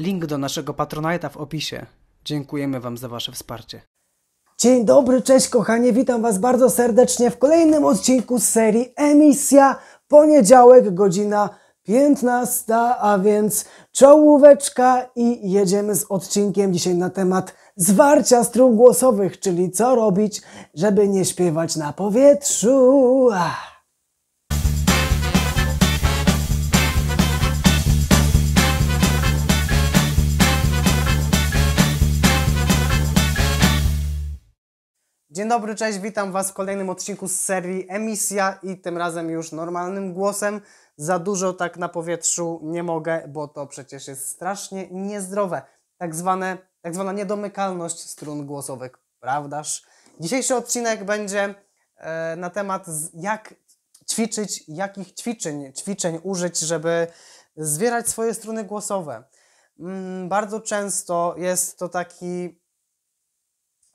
Link do naszego Patronite'a w opisie. Dziękujemy Wam za Wasze wsparcie. Dzień dobry, cześć kochanie, witam Was bardzo serdecznie w kolejnym odcinku z serii Emisja poniedziałek, godzina 15, a więc czołóweczka i jedziemy z odcinkiem dzisiaj na temat zwarcia strun głosowych, czyli co robić, żeby nie śpiewać na powietrzu. Ah. Dzień dobry, cześć, witam Was w kolejnym odcinku z serii Emisja i tym razem już normalnym głosem. Za dużo tak na powietrzu nie mogę, bo to przecież jest strasznie niezdrowe. Tak, zwane, tak zwana niedomykalność strun głosowych, prawdaż? Dzisiejszy odcinek będzie e, na temat jak ćwiczyć, jakich ćwiczeń, ćwiczeń użyć, żeby zwierać swoje struny głosowe. Mm, bardzo często jest to taki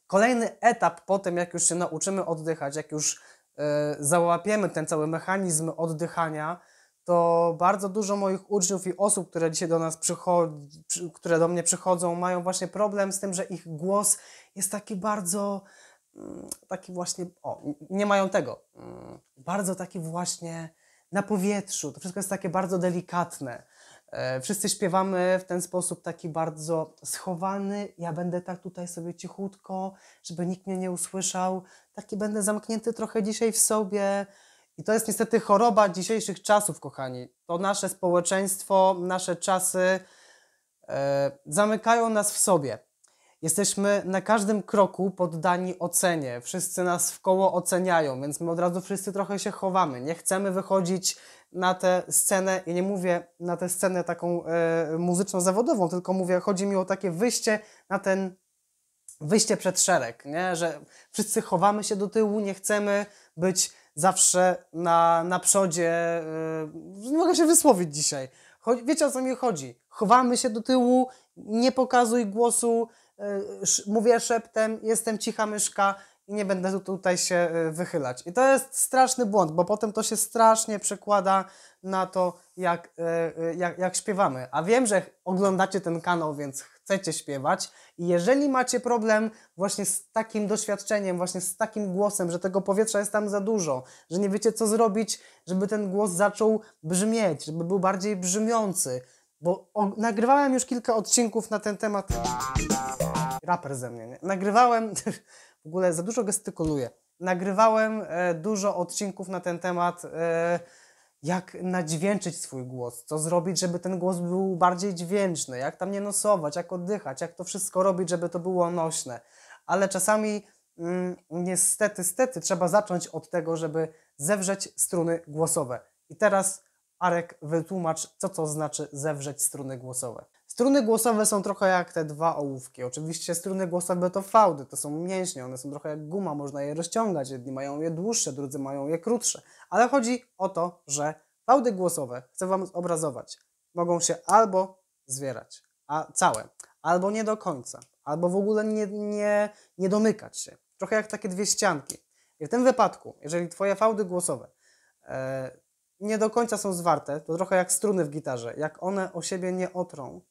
Kolejny etap po tym, jak już się nauczymy oddychać, jak już e, załapiemy ten cały mechanizm oddychania, to bardzo dużo moich uczniów i osób, które dzisiaj do nas przychodzą, które do mnie przychodzą, mają właśnie problem z tym, że ich głos jest taki bardzo mm, taki właśnie, o, nie mają tego. Mm, bardzo taki właśnie na powietrzu. To wszystko jest takie bardzo delikatne. E, wszyscy śpiewamy w ten sposób taki bardzo schowany. Ja będę tak tutaj sobie cichutko, żeby nikt mnie nie usłyszał. Taki będę zamknięty trochę dzisiaj w sobie. I to jest niestety choroba dzisiejszych czasów, kochani. To nasze społeczeństwo, nasze czasy e, zamykają nas w sobie. Jesteśmy na każdym kroku poddani ocenie. Wszyscy nas w koło oceniają, więc my od razu wszyscy trochę się chowamy. Nie chcemy wychodzić na tę scenę, i nie mówię na tę scenę taką e, muzyczną zawodową, tylko mówię, chodzi mi o takie wyjście na ten wyjście przed szereg, nie? że wszyscy chowamy się do tyłu, nie chcemy być zawsze na, na przodzie. E, mogę się wysłowić dzisiaj. Cho wiecie o co mi chodzi? Chowamy się do tyłu, nie pokazuj głosu, e, mówię szeptem, jestem cicha myszka i nie będę tutaj się e, wychylać. I to jest straszny błąd, bo potem to się strasznie przekłada na to, jak, e, e, jak, jak śpiewamy. A wiem, że oglądacie ten kanał, więc chcecie śpiewać. I jeżeli macie problem właśnie z takim doświadczeniem, właśnie z takim głosem, że tego powietrza jest tam za dużo, że nie wiecie co zrobić, żeby ten głos zaczął brzmieć, żeby był bardziej brzmiący, bo nagrywałem już kilka odcinków na ten temat. Raper ze mnie, nie? Nagrywałem W ogóle za dużo gestykuluję. Nagrywałem e, dużo odcinków na ten temat, e, jak nadźwięczyć swój głos, co zrobić, żeby ten głos był bardziej dźwięczny, jak tam nie nosować, jak oddychać, jak to wszystko robić, żeby to było nośne. Ale czasami mm, niestety, stety trzeba zacząć od tego, żeby zewrzeć struny głosowe. I teraz Arek, wytłumacz, co to znaczy zewrzeć struny głosowe. Struny głosowe są trochę jak te dwa ołówki. Oczywiście struny głosowe to fałdy, to są mięśnie, one są trochę jak guma, można je rozciągać. Jedni mają je dłuższe, drudzy mają je krótsze. Ale chodzi o to, że fałdy głosowe, chcę Wam obrazować, mogą się albo zwierać, a całe, albo nie do końca, albo w ogóle nie, nie, nie domykać się. Trochę jak takie dwie ścianki. I w tym wypadku, jeżeli Twoje fałdy głosowe e, nie do końca są zwarte, to trochę jak struny w gitarze. Jak one o siebie nie otrą,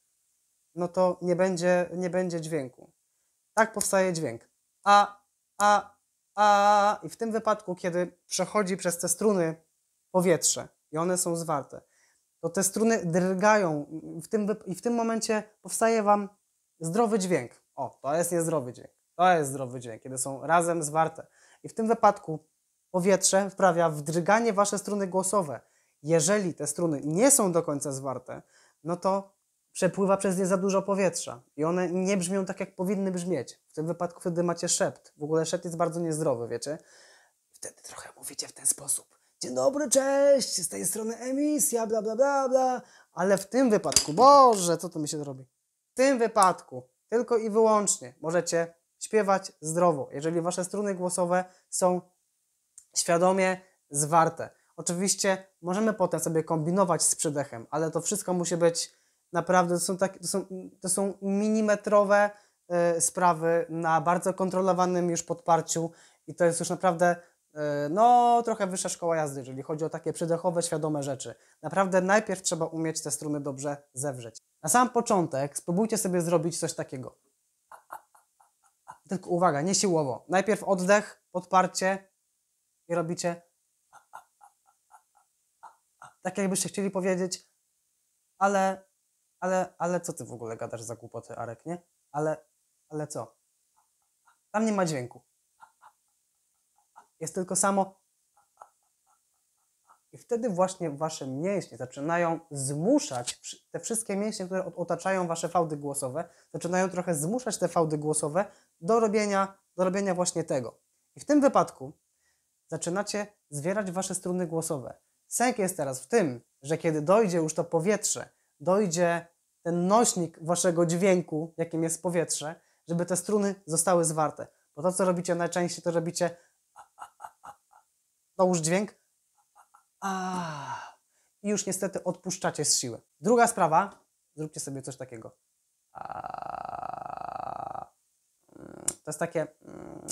no to nie będzie, nie będzie dźwięku. Tak powstaje dźwięk. A, a, a. I w tym wypadku, kiedy przechodzi przez te struny powietrze i one są zwarte, to te struny drgają w tym, i w tym momencie powstaje Wam zdrowy dźwięk. O, to jest niezdrowy dźwięk. To jest zdrowy dźwięk, kiedy są razem zwarte. I w tym wypadku powietrze wprawia w drganie Wasze struny głosowe. Jeżeli te struny nie są do końca zwarte, no to przepływa przez nie za dużo powietrza i one nie brzmią tak, jak powinny brzmieć. W tym wypadku wtedy macie szept. W ogóle szept jest bardzo niezdrowy, wiecie? Wtedy trochę mówicie w ten sposób. Dzień dobry, cześć, z tej strony emisja, bla, bla, bla, bla. Ale w tym wypadku, Boże, co to mi się robi? W tym wypadku, tylko i wyłącznie możecie śpiewać zdrowo, jeżeli wasze struny głosowe są świadomie zwarte. Oczywiście możemy potem sobie kombinować z przydechem, ale to wszystko musi być Naprawdę to są, tak, to są, to są milimetrowe y, sprawy na bardzo kontrolowanym już podparciu i to jest już naprawdę y, no, trochę wyższa szkoła jazdy, jeżeli chodzi o takie przydechowe, świadome rzeczy. Naprawdę najpierw trzeba umieć te struny dobrze zewrzeć. Na sam początek spróbujcie sobie zrobić coś takiego. Tylko uwaga, nie siłowo. Najpierw oddech, podparcie i robicie tak jakbyście chcieli powiedzieć, ale ale, ale co ty w ogóle gadasz za głupoty, Arek, nie? Ale, ale co? Tam nie ma dźwięku. Jest tylko samo. I wtedy właśnie wasze mięśnie zaczynają zmuszać, te wszystkie mięśnie, które otaczają wasze fałdy głosowe, zaczynają trochę zmuszać te fałdy głosowe do robienia, do robienia właśnie tego. I w tym wypadku zaczynacie zwierać wasze struny głosowe. Sęk jest teraz w tym, że kiedy dojdzie już to powietrze, dojdzie ten nośnik waszego dźwięku, jakim jest powietrze, żeby te struny zostały zwarte. Bo to, co robicie najczęściej, to robicie już dźwięk i już niestety odpuszczacie z siły. Druga sprawa, zróbcie sobie coś takiego. To jest takie mm,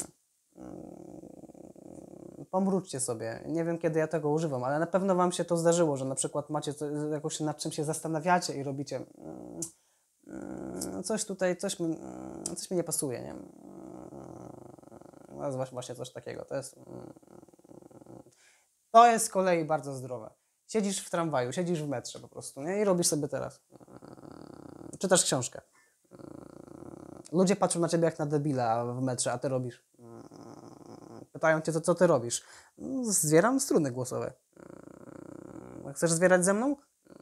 pomróćcie sobie. Nie wiem, kiedy ja tego używam, ale na pewno Wam się to zdarzyło, że na przykład macie to, jakoś nad czym się zastanawiacie i robicie mm, mm, coś tutaj, coś mi, mm, coś mi nie pasuje, nie? No, właśnie coś takiego. To jest... To jest z kolei bardzo zdrowe. Siedzisz w tramwaju, siedzisz w metrze po prostu nie? i robisz sobie teraz. Czytasz książkę. Ludzie patrzą na ciebie jak na debila w metrze, a ty robisz pytają cię, to co ty robisz. No, Zwieram struny głosowe. Yy, chcesz zwierać ze mną? Yy,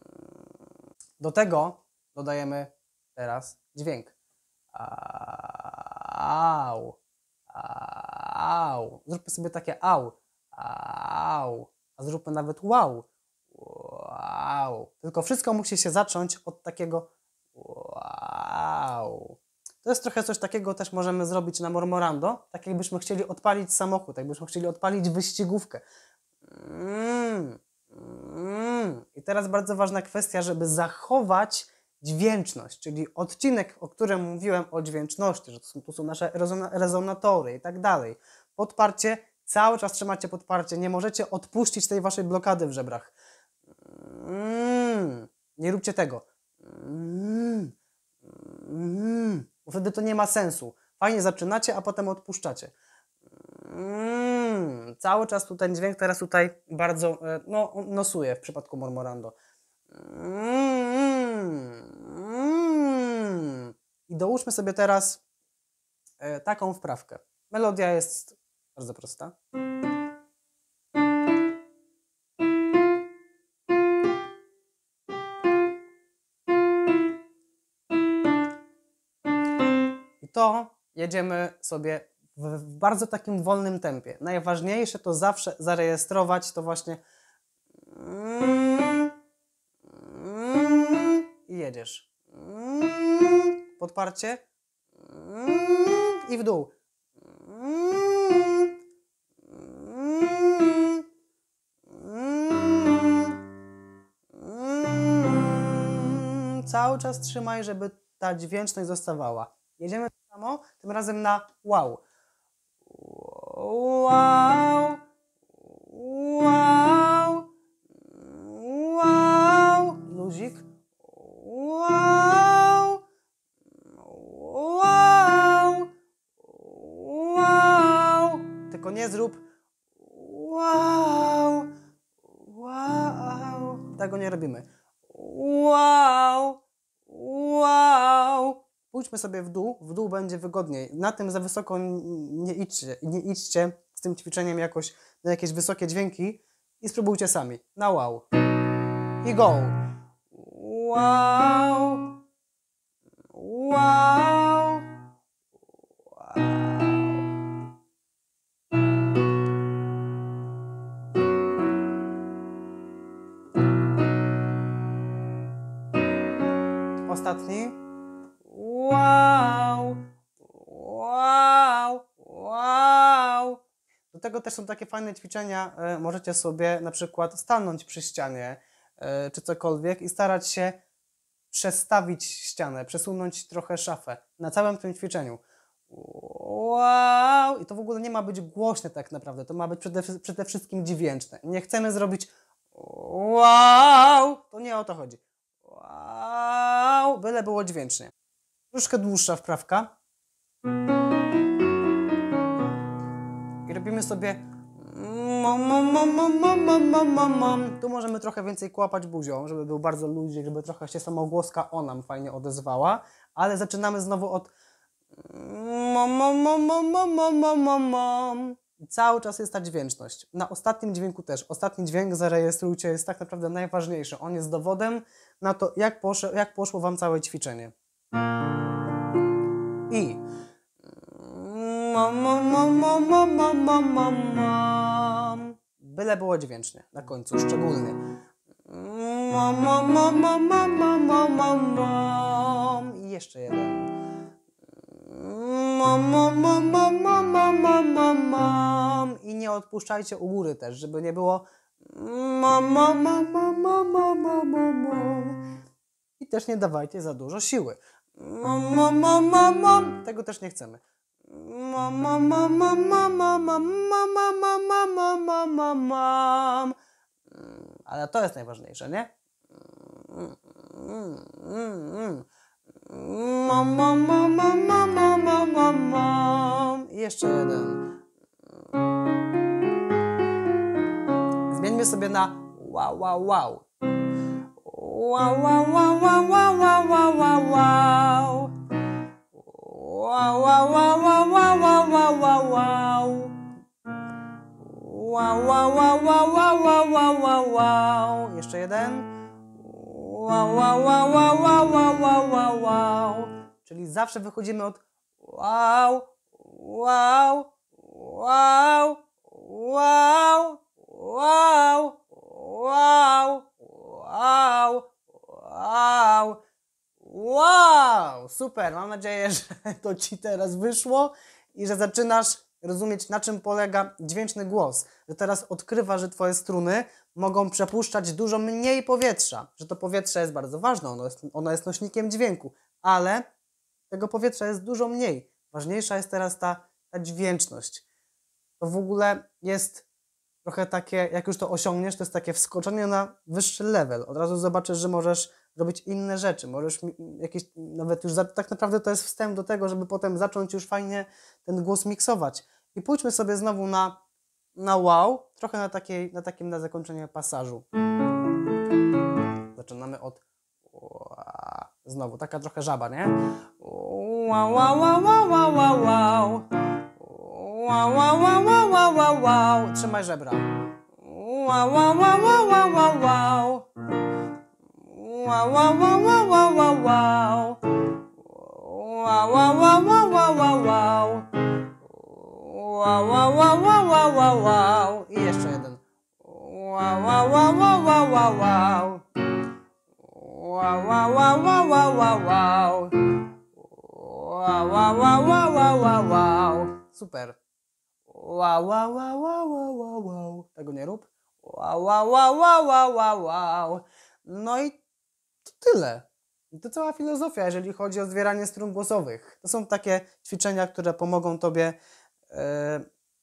do tego dodajemy teraz dźwięk. Au. Au. Zróbmy sobie takie au. Au. A zróbmy nawet wow. Wow. Tylko wszystko musi się zacząć od takiego wow. To jest trochę coś takiego też możemy zrobić na Mormorando, tak jakbyśmy chcieli odpalić samochód, jakbyśmy chcieli odpalić wyścigówkę. Mm, mm. I teraz bardzo ważna kwestia, żeby zachować dźwięczność, czyli odcinek, o którym mówiłem o dźwięczności, że to są, to są nasze rezonatory i tak dalej. Podparcie, cały czas trzymacie podparcie, nie możecie odpuścić tej waszej blokady w żebrach. Mm, nie róbcie tego. Mm, mm. Bo wtedy to nie ma sensu. Fajnie zaczynacie, a potem odpuszczacie. Mm, cały czas tu ten dźwięk teraz tutaj bardzo e, no, nosuje w przypadku Mormorando. Mm, mm. I dołóżmy sobie teraz e, taką wprawkę. Melodia jest bardzo prosta. to jedziemy sobie w bardzo takim wolnym tempie. Najważniejsze to zawsze zarejestrować to właśnie i jedziesz. Podparcie i w dół. Cały czas trzymaj, żeby ta dźwięczność zostawała. Jedziemy to samo, tym razem na wow. Wow, wow, wow. Luzik. Wow, wow, wow. Tylko nie zrób wow, wow. Tego nie robimy. idźmy sobie w dół, w dół będzie wygodniej. Na tym za wysoko nie idźcie, nie idźcie z tym ćwiczeniem jakoś na jakieś wysokie dźwięki i spróbujcie sami. Na wow. I go. Wow. Wow. wow. ostatni wow, wow, wow. Do tego też są takie fajne ćwiczenia. E, możecie sobie na przykład stanąć przy ścianie e, czy cokolwiek i starać się przestawić ścianę, przesunąć trochę szafę na całym tym ćwiczeniu. Wow! I to w ogóle nie ma być głośne tak naprawdę, to ma być przede, przede wszystkim dźwięczne. Nie chcemy zrobić wow! To nie o to chodzi. Wow! Byle było dźwięcznie. Troszkę dłuższa wprawka. I robimy sobie tu możemy trochę więcej kłapać buzią, żeby był bardzo luźny, żeby trochę się samogłoska o nam fajnie odezwała, ale zaczynamy znowu od I cały czas jest ta dźwięczność. Na ostatnim dźwięku też. Ostatni dźwięk zarejestrujcie jest tak naprawdę najważniejszy. On jest dowodem na to, jak poszło, jak poszło Wam całe ćwiczenie. I mam, mama, mam, mam, mam, Byle było dźwięcznie, na końcu szczególny. I jeszcze jeden. I nie odpuszczajcie u góry też, żeby nie było I też nie dawajcie za dużo siły. Mom, mom, mom, mom, Tego też nie chcemy. Mom, mom, mom, mom, mom, mom, mom, mom, mom, mom, mom, mam. Ale to jest najważniejsze, nie? Mom, Jeszcze jeden. Zmieńmy sobie na wow, wow, wow. Wow, wow, wow, wow, wow, wow, wow, wow. Wow, wow, wow, wow, wow, wow, wow, wow. Wow, wow, wow, wow, wow, wow, wow, Jeszcze jeden. wow, wow, wow, wow, wow, wow, wow, wow. Czyli zawsze wychodzimy od wow, wow, wow, wow, wow, wow. Wow! Wow! Wow! Super! Mam nadzieję, że to Ci teraz wyszło i że zaczynasz rozumieć, na czym polega dźwięczny głos. Że teraz odkrywa, że Twoje struny mogą przepuszczać dużo mniej powietrza. Że to powietrze jest bardzo ważne, ono jest, ono jest nośnikiem dźwięku, ale tego powietrza jest dużo mniej. Ważniejsza jest teraz ta, ta dźwięczność. To w ogóle jest trochę takie, jak już to osiągniesz, to jest takie wskoczenie na wyższy level. Od razu zobaczysz, że możesz robić inne rzeczy, możesz jakieś, nawet już za, tak naprawdę to jest wstęp do tego, żeby potem zacząć już fajnie ten głos miksować. I pójdźmy sobie znowu na, na wow, trochę na, takiej, na takim na zakończenie pasażu. Zaczynamy od znowu, taka trochę żaba, nie? Wow, wow, wow, wow, wow, wow. Wow, Trzymaj żebra. Wow, wow, wow, wow, wow, wow, wow. Wow, wow, wow, wow, wow, wow, wow. Wow, wow, wow, wow, I jeszcze jeden. wow, wow, wow, wow, wow, wow. Wow, wow, wow, wow, wow, wow, wow. Super. Wow, wow, wow, wow, wow, wow. Tego nie rób. Wow, wow, wow, wow, wow, wow. No i to tyle. to cała filozofia, jeżeli chodzi o zwieranie strun głosowych. To są takie ćwiczenia, które pomogą tobie yy,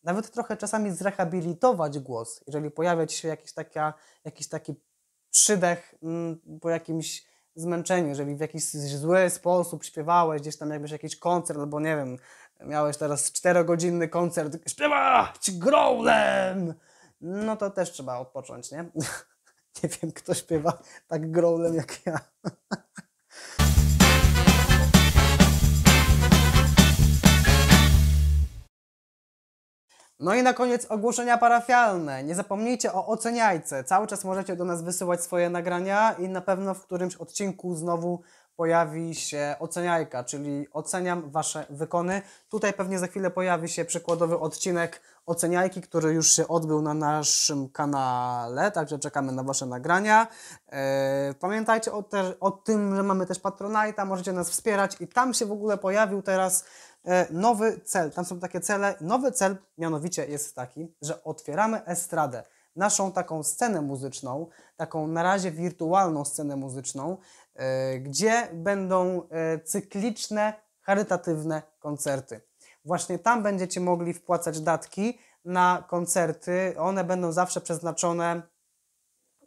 nawet trochę czasami zrehabilitować głos. Jeżeli pojawia ci się jakiś, taka, jakiś taki przydech mm, po jakimś zmęczeniu, jeżeli w jakiś zły sposób śpiewałeś, gdzieś tam jakbyś jakiś koncert, albo nie wiem, miałeś teraz czterogodzinny koncert, śpiewać growlem, no to też trzeba odpocząć, nie? nie wiem, kto śpiewa tak growlem jak ja. No i na koniec ogłoszenia parafialne. Nie zapomnijcie o oceniajce. Cały czas możecie do nas wysyłać swoje nagrania i na pewno w którymś odcinku znowu pojawi się oceniajka, czyli oceniam Wasze wykony. Tutaj pewnie za chwilę pojawi się przykładowy odcinek oceniajki, który już się odbył na naszym kanale, także czekamy na Wasze nagrania. Eee, pamiętajcie o, te, o tym, że mamy też Patronite'a, możecie nas wspierać i tam się w ogóle pojawił teraz e, nowy cel. Tam są takie cele. Nowy cel mianowicie jest taki, że otwieramy estradę naszą taką scenę muzyczną, taką na razie wirtualną scenę muzyczną, E, gdzie będą e, cykliczne, charytatywne koncerty. Właśnie tam będziecie mogli wpłacać datki na koncerty. One będą zawsze przeznaczone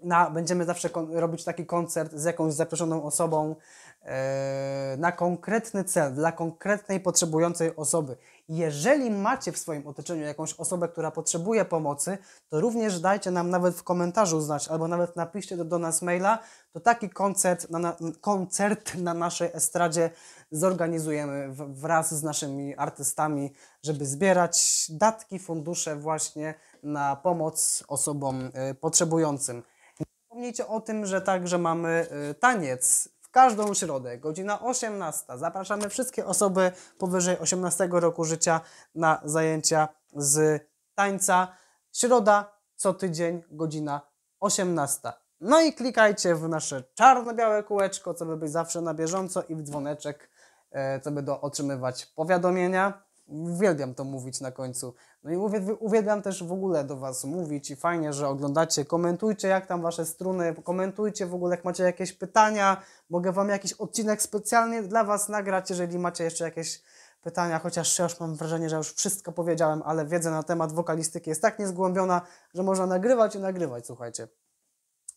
na, będziemy zawsze robić taki koncert z jakąś zaproszoną osobą e, na konkretny cel, dla konkretnej potrzebującej osoby. Jeżeli macie w swoim otoczeniu jakąś osobę, która potrzebuje pomocy, to również dajcie nam nawet w komentarzu znać, albo nawet napiszcie do, do nas maila, to taki koncert na, na, koncert na naszej estradzie zorganizujemy w, wraz z naszymi artystami, żeby zbierać datki, fundusze właśnie na pomoc osobom y, potrzebującym. Nie zapomnijcie o tym, że także mamy y, taniec każdą środę, godzina 18. Zapraszamy wszystkie osoby powyżej 18 roku życia na zajęcia z tańca. Środa co tydzień, godzina 18. No i klikajcie w nasze czarno-białe kółeczko, co by być zawsze na bieżąco i w dzwoneczek, e, co by do otrzymywać powiadomienia. Uwielbiam to mówić na końcu. No i uwielbiam też w ogóle do Was mówić i fajnie, że oglądacie. Komentujcie, jak tam Wasze struny, komentujcie w ogóle, jak macie jakieś pytania. Mogę Wam jakiś odcinek specjalnie dla Was nagrać, jeżeli macie jeszcze jakieś pytania, chociaż ja już mam wrażenie, że już wszystko powiedziałem, ale wiedza na temat wokalistyki jest tak niezgłębiona, że można nagrywać i nagrywać, słuchajcie.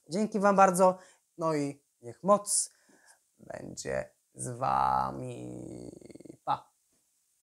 Dzięki Wam bardzo, no i niech moc będzie z Wami.